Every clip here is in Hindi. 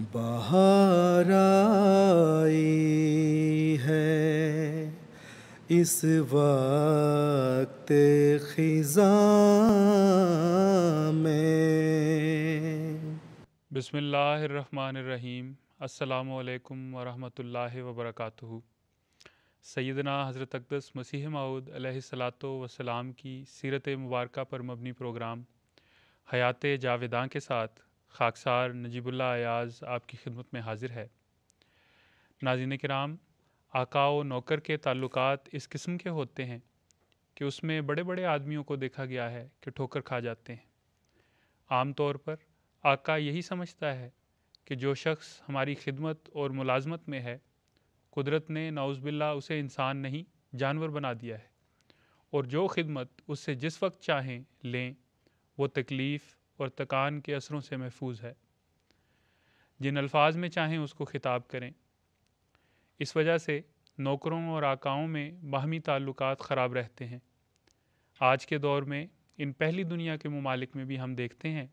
बहार आई है इस वक्त खिजा में बसमीम अल्लाम वरहमल वबरक सैदना हज़रत अकदस मसीह माऊद सलातो वसलाम की सीरत मुबारक पर मबनी प्रोग्राम हयात जावेदा के साथ खाकसार नजीबुल्ला अयाज आपकी खिदमत में हाजिर है नाजिन कराम आका व नौकर के ताल्लुक इस किस्म के होते हैं कि उसमें बड़े बड़े आदमियों को देखा गया है कि ठोकर खा जाते हैं आम तौर पर आका यही समझता है कि जो शख्स हमारी खिदमत और मुलाजमत में है कुदरत ने नाउज़बिल्ला उसे इंसान नहीं जानवर बना दिया है और जो खिदमत उससे जिस वक्त चाहें लें वो तकलीफ़ और तकान के असरों से महफूज है जिन अल्फाज में चाहें उसको खिताब करें इस वजह से नौकरों और आकाओं में बाहमी ताल्लुक ख़राब रहते हैं आज के दौर में इन पहली दुनिया के ममालिक में भी हम देखते हैं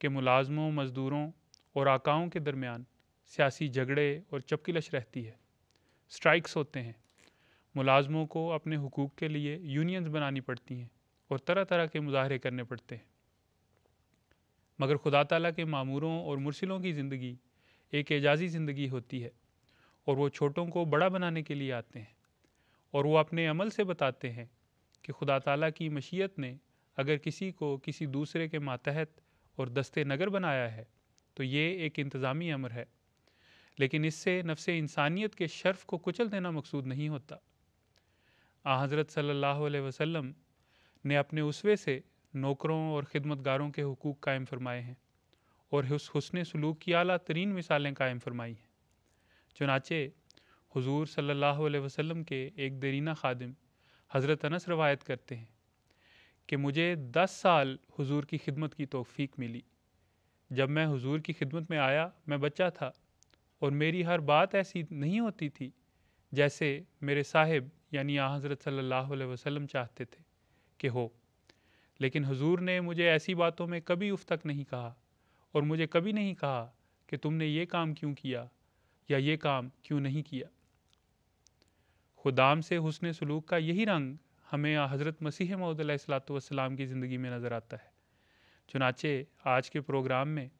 कि मुलाजमों मज़दूरों और आकाओं के दरमियान सियासी झगड़े और चपकीलश रहती है स्ट्राइक्स होते हैं मुलाजमों को अपने हकूक़ के लिए यूनियंस बनानी पड़ती हैं और तरह तरह के मुजाहरे करने पड़ते हैं मगर खुदा तला के मामूरों और मुरसिलों की ज़िंदगी एक एजाजी ज़िंदगी होती है और वो छोटों को बड़ा बनाने के लिए आते हैं और वो अपने अमल से बताते हैं कि खुदा तला की मशीयत ने अगर किसी को किसी दूसरे के मातहत और दस्ते नगर बनाया है तो ये एक इंतज़ामी अमर है लेकिन इससे नफ्स इंसानियत के शर्फ को कुचल देना मकसूद नहीं होता आ हज़रत सल्ला वसम ने अपने उसवे से नौकरों और ख़िदमतगारों के हकूक़ कायम फरमाए हैं और हसन सलूक की अली तरीन मिसालें कायम फरमाई हैं चुनाचे हजूर सल्ह वसम के एक दरीना खादम हज़रत अनस रवायत करते हैं कि मुझे दस साल हजूर की खिदमत की तोफ़ी मिली जब मैं हजूर की खिदमत में आया मैं बच्चा था और मेरी हर बात ऐसी नहीं होती थी जैसे मेरे साहिब यानी हज़रत सल्ला वसम चाहते थे कि हो लेकिन हजूर ने मुझे ऐसी बातों में कभी उफ तक नहीं कहा और मुझे कभी नहीं कहा कि तुमने ये काम क्यों किया या ये काम क्यों नहीं किया खुदाम से हुसन सलूक का यही रंग हमें हज़रत मसीह मौदलाम की ज़िंदगी में नज़र आता है चुनाचे आज के प्रोग्राम में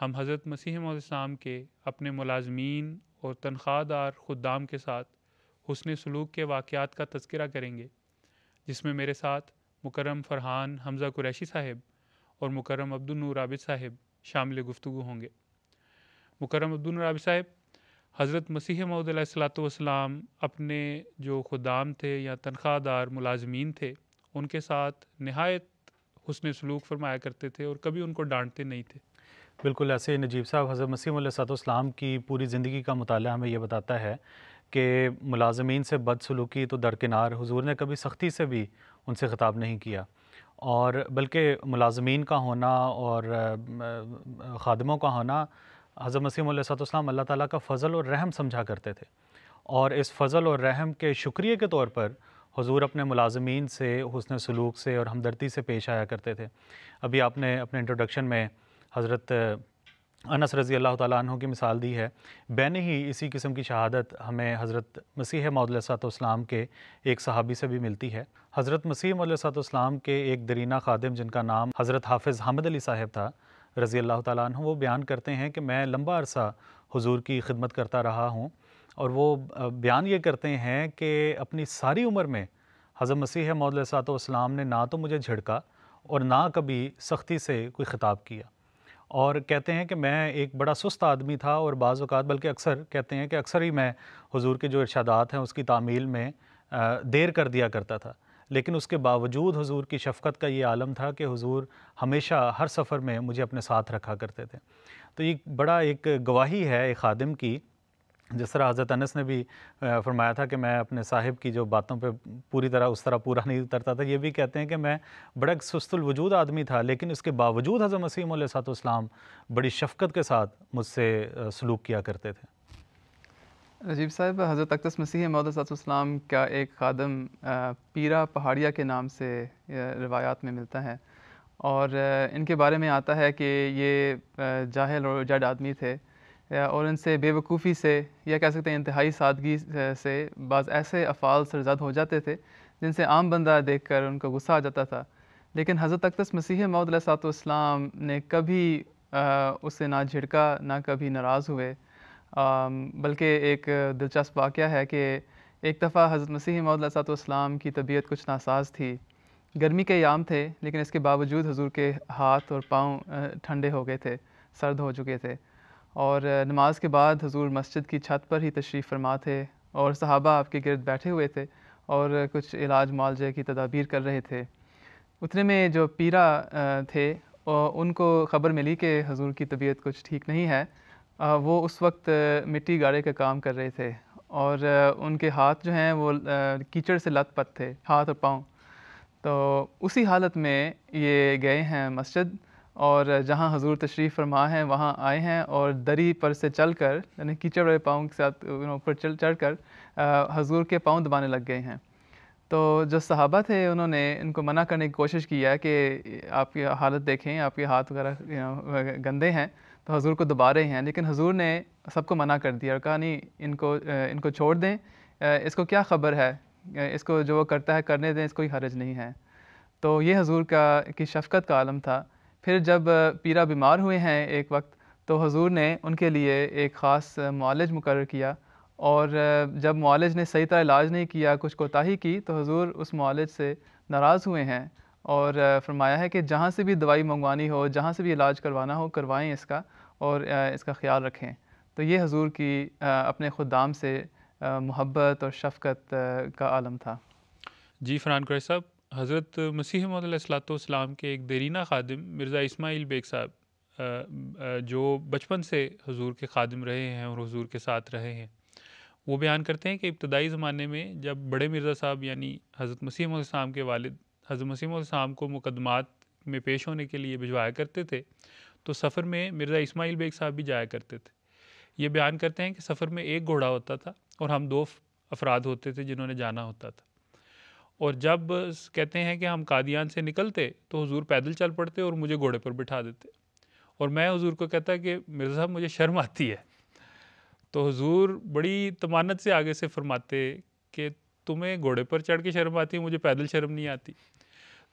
हम हज़रत मसीह मौदलाम के अपने मुलाजमीन और तनख्वाहदार खुदाम के साथ हुसन सलूक के वाक़ात का तस्करा करेंगे जिसमें मेरे साथ मुकरम फरहान हमज़ा कुरैशी साहब और मुकरम अब्दुलनूर आबिद साहिब शामिल गुफ्तु होंगे मुकरम अब्दुलनूर आबिद साहिब हज़रत मसीह महूदलाम अपने जो खुदाम थे या तनख्वाहदार मुलाजमीन थे उनके साथ नहायत हसन सलूक फरमाया करते थे और कभी उनको डांटते नहीं थे बिल्कुल ऐसे नजीब साहब हज़रत मसीम की पूरी ज़िंदगी का मताल हमें यह बताता है कि मुलाजमीन से बदसलूकी तो दरकिनार हजूर ने कभी सख्ती से भी उनसे ख़ताब नहीं किया और बल्कि मुलाजमीन का होना और खादमों का होना हज़र मसीम अल्लाह ताली का फ़ज़ल और रहम समझा करते थे और इस फ़ल और रहम के शुक्रिय के तौर पर हजूर अपने मुलाजमीन से हसन सलूक से और हमदर्दी से पेश आया करते थे अभी आपने अपने इंट्रोडक्शन में हज़रत अनस रज़ी अल्लाह तु की मिसाल दी है बैन ही इसी किस्म की शहादत हमें हज़रत मसीह मौलाम के एक सहाबी से भी मिलती है हज़रत मसीह मौलाम के एक दरीना खादम जिनका नाम हज़रत हाफिज़ हमद अली साहब था रज़ी अल्लाह तु वो बयान करते हैं कि मैं लम्बा अरसा हजूर की खिदमत करता रहा हूँ और वो बयान ये करते हैं कि अपनी सारी उम्र में हज़रत मसीह मौलाम ने ना तो मुझे झिड़का और ना कभी सख्ती से कोई ख़िताब किया और कहते हैं कि मैं एक बड़ा सुस्त आदमी था और बाज़ात बल्कि अक्सर कहते हैं कि अक्सर ही मैं हुजूर के जो इर्शादात हैं उसकी तामील में देर कर दिया करता था लेकिन उसके बावजूद हुजूर की शफ़क़त का ये आलम था कि हुजूर हमेशा हर सफ़र में मुझे अपने साथ रखा करते थे तो ये बड़ा एक गवाही है एक खादिम की जिस तरह हज़रत अनस ने भी फरमाया था कि मैं अपने साहिब की जो बातों पे पूरी तरह उस तरह पूरा नहीं उतरता था ये भी कहते हैं कि मैं बड़ा सुस्तुल वजूद आदमी था लेकिन उसके बावजूद हजर मसीम सातम बड़ी शफकत के साथ मुझसे सलूक किया करते थे रजीब साहब हज़रत अक्तस मसीह मौदसलाम का एक खादम पीरा पहाड़िया के नाम से रवायात में मिलता है और इनके बारे में आता है कि ये जाहल और जड आदमी थे या और इनसे बेवकूफ़ी से या कह सकते हैं इंतहाई सादगी से बाज़ ऐसे अफ़ाल सरजद हो जाते थे जिनसे आम बंदा देख कर उनको गुस्सा आ जाता था लेकिन हज़रत अकदस मसीह मौदलाम ने कभी उससे ना झिड़का ना कभी नाराज़ हुए बल्कि एक दिलचस्प वाक़ है कि एक दफ़ा हज़रत मसीह मौदलाम की तबीयत कुछ नासाज थी गर्मी के याम थे लेकिन इसके बावजूद हजूर के हाथ और पाँव ठंडे हो गए थे सर्द हो चुके थे और नमाज के बाद हजूर मस्जिद की छत पर ही तशरीफ़ फरमा थे और सहाबा आपके गिरद बैठे हुए थे और कुछ इलाज मुआवजे की तदाबीर कर रहे थे उतने में जो पीरा थे उनको ख़बर मिली कि हजूर की तबीयत कुछ ठीक नहीं है वो उस वक्त मिट्टी गाड़े का काम कर रहे थे और उनके हाथ जो हैं वो कीचड़ से लत पत थे हाथ और पाँव तो उसी हालत में ये गए हैं मस्जिद और जहाँ हजूर तशरीफ़ फरमा हैं वहाँ आए हैं और दरी पर से चल कर यानी कीचड़ वाले पाँव के साथ ऊपर चल चढ़ कर हजूर के पाँव दबाने लग गए हैं तो जो सहाबा थे उन्होंने इनको मना करने की कोशिश की है कि आपकी हालत देखें आपके हाथ वगैरह गंदे हैं तो हजूर को दबा रहे हैं लेकिन हजूर ने सबको मना कर दिया और कहा नहीं इनको इनको छोड़ दें इसको क्या ख़बर है इसको जो वो करता है करने दें इसको कोई हरज नहीं है तो ये हजूर का की शफकत का आलम था फिर जब पीरा बीमार हुए हैं एक वक्त तो हजूर ने उनके लिए एक ख़ास मालज मुकर किया और जब मालज ने सही तरह इलाज नहीं किया कुछ कोताही की तो हजूर उस मालज से नाराज़ हुए हैं और फरमाया है कि जहाँ से भी दवाई मंगवानी हो जहाँ से भी इलाज करवाना हो करवाएं इसका और इसका ख्याल रखें तो ये हजूर की अपने ख़ुदाम से मोहब्बत और शफकत का आलम था जी फरहान साहब हज़रत मसीह मौदसलाम के एक देरीना खादिम मिर्ज़ा इसमाइल बेग साहब जो बचपन से हजूर के खादिम रहे हैं और हजूर के साथ रहे हैं वो बयान करते हैं कि इब्तदाई ज़माने में जब बड़े मिर्ज़ा साहब यानी हज़रत मसीह मौदसलाम के वालद हज़रत मसीम साम को मुकदमात में पेश होने के लिए भिजवाया करते थे तो सफ़र में मिर्ज़ा इसमाइल बेग साहब भी जाया करते थे ये बयान करते हैं कि सफ़र में एक घोड़ा होता था और हम दो अफराद होते थे जिन्होंने जाना होता था और जब कहते हैं कि हम कादियान से निकलते तो हुजूर पैदल चल पड़ते और मुझे घोड़े पर बिठा देते और मैं हुजूर को कहता कि मिर्ज़ा साहब मुझे शर्म आती है तो हुजूर बड़ी तमानत से आगे से फरमाते कि तुम्हें घोड़े पर चढ़ के शर्म आती है मुझे पैदल शर्म नहीं आती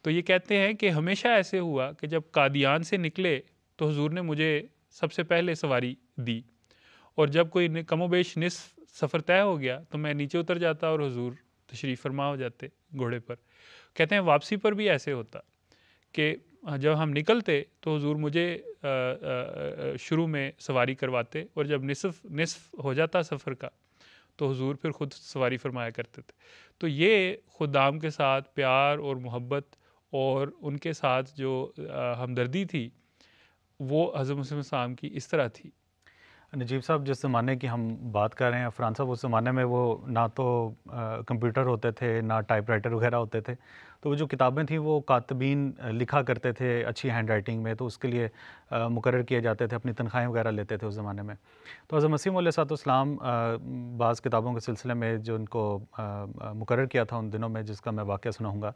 तो ये कहते हैं कि हमेशा ऐसे हुआ कि जब कादियान से निकले तो हुजूर ने मुझे सबसे पहले सवारी दी और जब कोई कमोबेश निस सफ़र तय हो गया तो मैं नीचे उतर जाता और हुजूर तशरीफ़ फरमा हो जाते घोड़े पर कहते हैं वापसी पर भी ऐसे होता कि जब हम निकलते तो हजूर मुझे शुरू में सवारी करवाते और जब निसफ निसफ हो जाता सफ़र का तो हजूर फिर ख़ुद सवारी फरमाया करते थे तो ये खुदाम के साथ प्यार और मोहब्बत और उनके साथ जो हमदर्दी थी वो हज़रत साम की इस तरह थी नजीब साहब जिस ज़माने की हम बात कर रहे हैं अफरान साहब उस ज़माने में वो ना तो कंप्यूटर होते थे ना टाइपराइटर वगैरह होते थे तो वो जो किताबें थी वो कातबीन लिखा करते थे अच्छी हैंड राइटिंग में तो उसके लिए मुकर किए जाते थे अपनी तनख्वाहें वगैरह लेते थे उस ज़माने में तो हज़र मसीम सातोसलाम बाज़ किताबों के सिलसिले में जो उनको मुकर किया था उन दिनों में जिसका मैं वाक़ सुनाऊँगा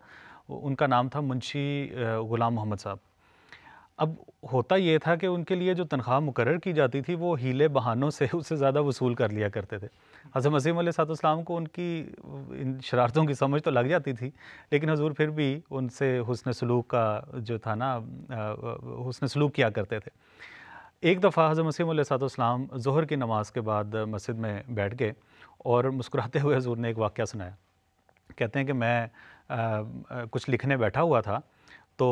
उनका नाम था मुंशी ग़ुलाम मोहम्मद साहब अब होता ये था कि उनके लिए जो तनख्वाह मुकर की जाती थी वो हीले बहानों से उससे ज़्यादा वसूल कर लिया करते थे हज़रत मसीम उसम को उनकी इन शरारतों की समझ तो लग जाती थी लेकिन हजूर फिर भी उनसे हसन सलूक का जो था ना हसन सलूक किया करते थे एक दफ़ा हज़रत मसीम सातुस्लाम जहर की नमाज के बाद मस्जिद में बैठ गए और मुस्कुराते हुए हजूर ने एक वाक़ सुनाया कहते हैं कि मैं आ, आ, कुछ लिखने बैठा हुआ था तो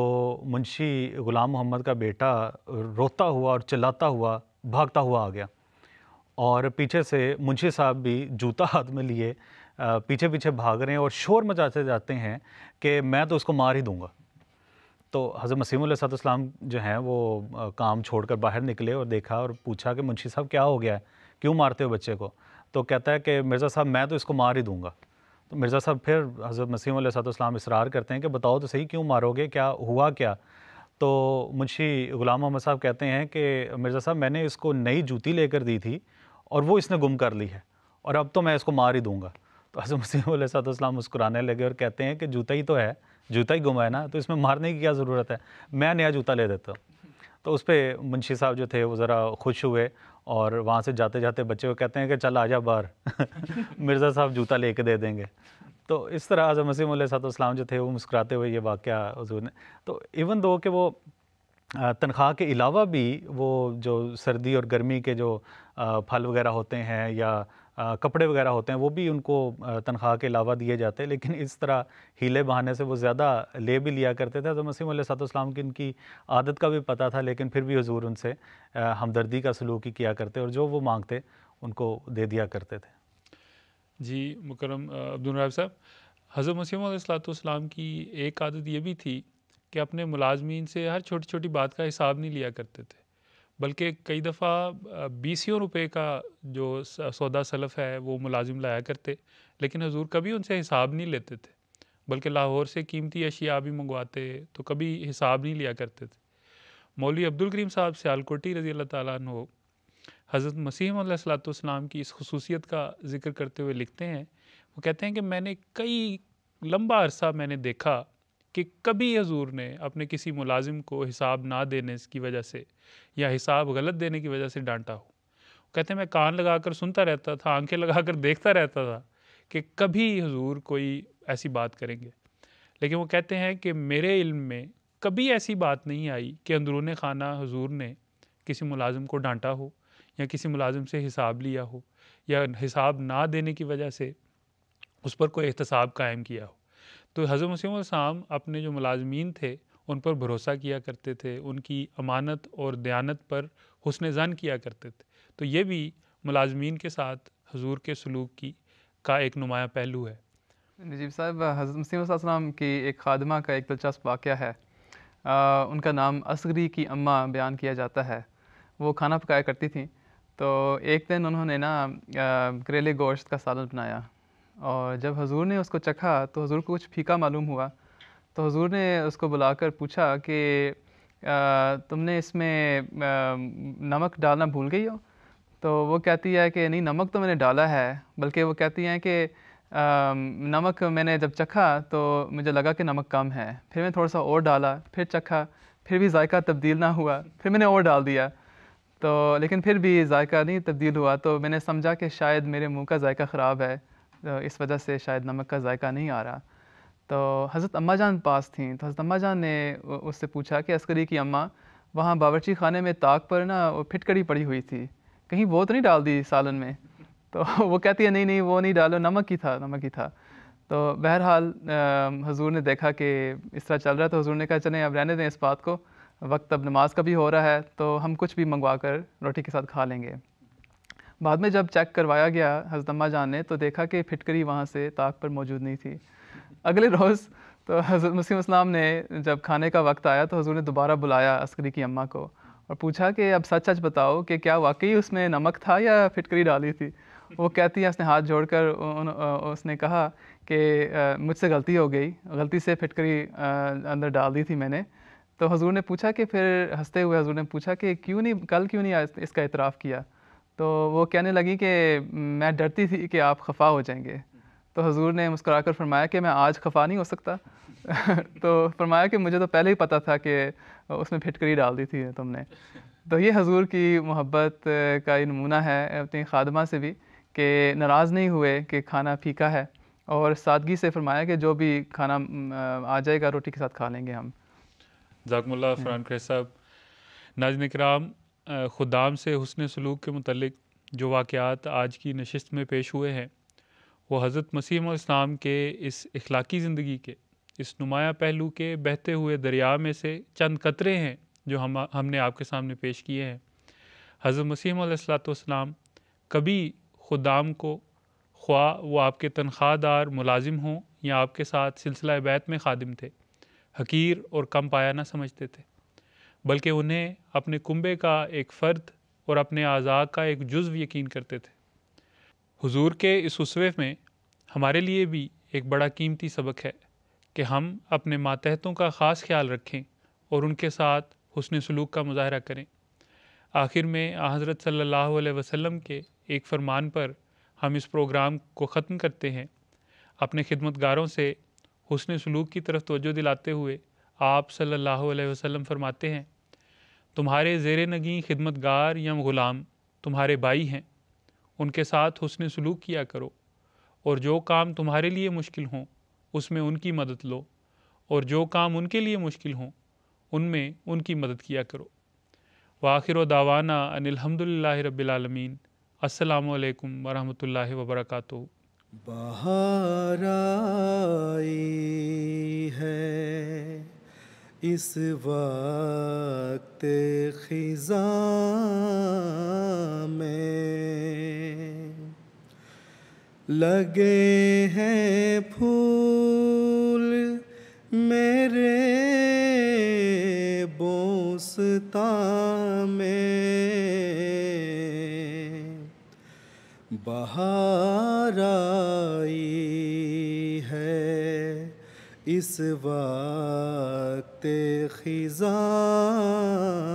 मुंशी ग़ुलाम मोहम्मद का बेटा रोता हुआ और चिल्लाता हुआ भागता हुआ आ गया और पीछे से मुंशी साहब भी जूता हाथ में लिए पीछे पीछे भाग रहे हैं और शोर मचाते जाते हैं कि मैं तो उसको मार ही दूँगा तो हज़रत मसीम जो हैं वो काम छोड़कर बाहर निकले और देखा और पूछा कि मुंशी साहब क्या हो गया है क्यों मारते हो बच्चे को तो कहता है कि मिर्ज़ा साहब मैं तो इसको मार ही दूँगा तो मिर्ज़ा साहब फिर हज़रत मसीम सलाम इसरार करते हैं कि बताओ तो सही क्यों मारोगे क्या हुआ क्या तो मुंशी ग़ुलाम मोहम्मद साहब कहते हैं कि मिर्ज़ा साहब मैंने इसको नई जूती लेकर दी थी और वो इसने गुम कर ली है और अब तो मैं इसको मार ही दूँगा तो हज़रत मसीम सलाम मुस्कुराने लगे और कहते हैं कि जूता ही तो है जूता ही गुम है ना तो इसमें मारने की क्या ज़रूरत है मैं नया जूता ले देता हूँ तो उस पर मुंशी साहब जो थे वो ज़रा खुश हुए और वहाँ से जाते जाते बच्चे को कहते हैं कि चल आजा बाहर मिर्ज़ा साहब जूता ले कर दे देंगे तो इस तरह आज़म वसीम सातम जो थे वो मुस्कुराते हुए ये वाक़ हजूर ने तो इवन दो कि वो तनख्वाह के अलावा भी वो जो सर्दी और गर्मी के जो फल वगैरह होते हैं या कपड़े वगैरह होते हैं वो भी उनको तनख्वाह के अलावा दिए जाते हैं लेकिन इस तरह हीले बहाने से वो ज़्यादा ले भी लिया करते थे तो मसीम सलाम की इनकी आदत का भी पता था लेकिन फिर भी हजूर उनसे हमदर्दी का सलूक ही किया करते और जो वो मांगते उनको दे दिया करते थे जी मुकरम अब्दुलराब साहब हज़रत मसीम की एक आदत ये भी थी कि अपने मुलाजमीन से हर छोटी छोटी बात का हिसाब नहीं लिया करते थे बल्कि कई दफ़ा बीसियों रुपए का जो सौदा सलफ़ है वो मुलाजिम लाया करते लेकिन हजूर कभी उनसे हिसाब नहीं लेते थे बल्कि लाहौर से कीमती अशिया भी मंगवाते तो कभी हिसाब नहीं लिया करते थे मौलवी अब्दुल करीम साहब सियालकोटी रज़ी अल्लाह ताली हज़रत मसीह सलाम की इस खसूसियत का जिक्र करते हुए लिखते हैं वो कहते हैं कि मैंने कई लंबा अरसा मैंने देखा कि कभी हजूर ने अपने किसी मुलाजिम को हिसाब ना देने की वजह से या हिसाब गलत देने की वजह से डांटा हो कहते मैं कान लगा कर सुनता रहता था आंखें लगा कर देखता रहता था कि कभी हजूर कोई ऐसी बात करेंगे लेकिन वो कहते हैं कि मेरे इल्म में कभी ऐसी बात नहीं आई कि अंदरून खाना हजूर ने किसी मुलाजिम को डांटा हो या किसी मुलाजिम से हिसाब लिया हो या हिसाब ना देने की वजह से उस पर कोई एहतसाब कायम किया हो तो हज़रत मसीम साम अपने जो मुलाजमीन थे उन पर भरोसा किया करते थे उनकी अमानत और दयानत पर हसन जान किया करते थे तो ये भी मुलाजमीन के साथ हजूर के सलूक की का एक नुमाया पहलू है नजीब साहब हज़रत मसीम की एक खादमा का एक दिलचस्प वाक़ है आ, उनका नाम असगरी की अम्मा बयान किया जाता है वो खाना पकाया करती थी तो एक दिन उन्होंने ना करेले गोश्त का सालन बनाया और जब हजूर ने उसको चखा तो हजूर को कुछ फीका मालूम हुआ तो हजूर ने उसको बुलाकर पूछा कि तुमने इसमें नमक डालना भूल गई हो तो वो कहती है कि नहीं नमक तो मैंने डाला है बल्कि वो कहती हैं कि नमक मैंने जब चखा तो मुझे लगा कि नमक कम है फिर मैं थोड़ा सा और डाला फिर चखा फिर भी जायका तब्दील ना हुआ फिर मैंने और डाल दिया तो लेकिन फिर भी जायका नहीं तब्दील हुआ तो मैंने समझा कि शायद मेरे मुंह का जायका ख़राब है तो इस वजह से शायद नमक का जायका नहीं आ रहा तो हज़रत अम्मा जान पास थीं तो हज़रत अम्मा जान ने उससे पूछा कि अस्करी की अम्मा वहाँ बावरची खाने में ताक पर ना फिटकड़ी पड़ी हुई थी कहीं वो तो नहीं डाल दी सालन में तो वो कहती है नहीं नहीं वो नहीं डालो नमक ही था नमक ही था तो बहरहाल हजूर ने देखा कि इस तरह चल रहा है तो हजूर ने कहा चलें अब रहने दें इस बात को वक्त अब नमाज का भी हो रहा है तो हम कुछ भी मंगवा कर रोटी के साथ खा लेंगे बाद में जब चेक करवाया गया हजदम्मा जान ने तो देखा कि फिटकरी वहाँ से ताक पर मौजूद नहीं थी अगले रोज़ तो हजरत मुसीम इस्लाम ने जब खाने का वक्त आया तो हजूर ने दोबारा बुलाया अस्करी की अम्मा को और पूछा कि अब सच सच बताओ कि क्या वाकई उसमें नमक था या फिटकरी डाली थी वो कहती है उसने हाथ जोड़कर उसने कहा कि मुझसे गलती हो गई गलती से फिटकरी अंदर डाल दी थी मैंने तो हजूर ने पूछा कि फिर हंसते हुए हजूर ने पूछा कि क्यों नहीं कल क्यों नहीं इसका इतराफ़ किया तो वो कहने लगी कि मैं डरती थी कि आप खफा हो जाएंगे तो हजूर ने मुस्करा कर फरमाया कि मैं आज खफा नहीं हो सकता तो फरमाया कि मुझे तो पहले ही पता था कि उसमें फिटकरी डाल दी थी तुमने तो ये हजूर की मोहब्बत का ये नमूना है अपनी खादमा से भी कि नाराज़ नहीं हुए कि खाना फीका है और सादगी से फरमाया कि जो भी खाना आ जाएगा रोटी के साथ खा लेंगे हम जाकमुल्ला फरान खेर साहब नाजन कराम खुदाम से हसन सलूक के मतलब जो वाक़ात आज की नशस्त में पेश हुए हैं वो हज़रत मसीम इस्लाम के इस अखलाक़ी ज़िंदगी के इस नुमाया पहलू के बहते हुए दरिया में से चंद कतरे हैं जो हम हमने आपके सामने पेश किए हैं हज़रत मसीम कभी खुदाम को ख्वा वो आपके तनख्वाहदार मुलाजिम हों या आपके साथ सिलसिला बैत में खादिम थे हकीर और कम पाया ना समझते थे बल्कि उन्हें अपने कुंबे का एक फ़र्द और अपने आज़ा का एक जुज्व यकीन करते थे हुजूर के इस उसवे में हमारे लिए भी एक बड़ा कीमती सबक है कि हम अपने मातहतों का ख़ास ख्याल रखें और उनके साथ हसन सलूक का मुजाहरा करें आखिर में हज़रत सल्ला वसम के एक फरमान पर हम इस प्रोग्राम को ख़त्म करते हैं अपने खिदमतगारों से हसन सलूक की तरफ तोजो दिलाते हुए आप सल्लल्लाहु अलैहि वसल्लम फरमाते हैं तुम्हारे ज़ेर नगी गार या ग़ुलाम तुम्हारे भाई हैं उनके साथ हुसन सलूक किया करो और जो काम तुम्हारे लिए मुश्किल हों उसमें उनकी मदद लो और जो काम उनके लिए मुश्किल हों उनमें उनकी मदद किया करो वाखिर दावाना अनिलहमदिल्ला रबालमीन असलकम वरहल वबरक है इस वक्त खिजा में लगे हैं फूल मेरे बोसता में बहारा इस वक्त खिजा